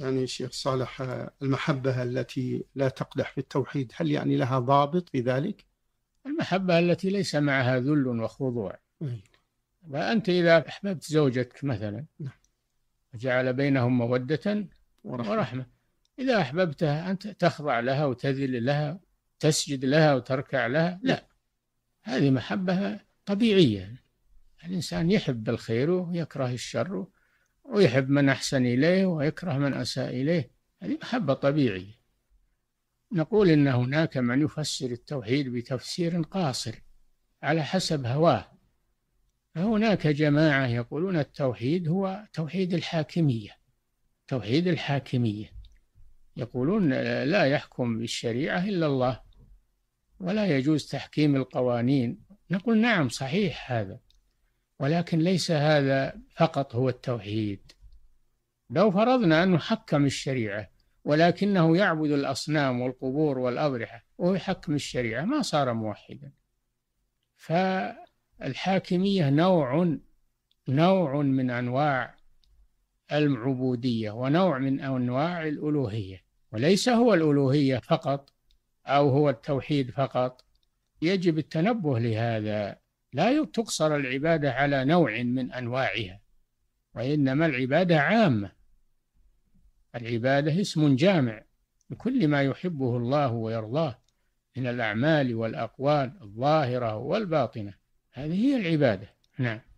يعني شيخ صالح آه، المحبة التي لا تقدح في التوحيد هل يعني لها ضابط في ذلك؟ المحبة التي ليس معها ذل وخضوع فأنت إذا أحببت زوجتك مثلا نعم. وجعل بينهم مودة ورحمة, ورحمة. إذا أحببتها أنت تخضع لها وتذل لها تسجد لها وتركع لها لا هذه محبة طبيعية الإنسان يحب الخير ويكره الشر ويحب من أحسن إليه ويكره من أساء إليه هذه محبة طبيعية نقول إن هناك من يفسر التوحيد بتفسير قاصر على حسب هواه فهناك جماعة يقولون التوحيد هو توحيد الحاكمية توحيد الحاكمية يقولون لا يحكم بالشريعة إلا الله ولا يجوز تحكيم القوانين نقول نعم صحيح هذا ولكن ليس هذا فقط هو التوحيد لو فرضنا أنه حكم الشريعة ولكنه يعبد الأصنام والقبور والأضرحة ويحكم الشريعة ما صار موحدا فالحاكمية نوع نوع من أنواع العبودية ونوع من أنواع الألوهية وليس هو الألوهية فقط أو هو التوحيد فقط يجب التنبه لهذا لا تقصر العبادة على نوع من أنواعها وإنما العبادة عامة العبادة اسم جامع لكل ما يحبه الله ويرضاه من الأعمال والأقوال الظاهرة والباطنة هذه هي العبادة نعم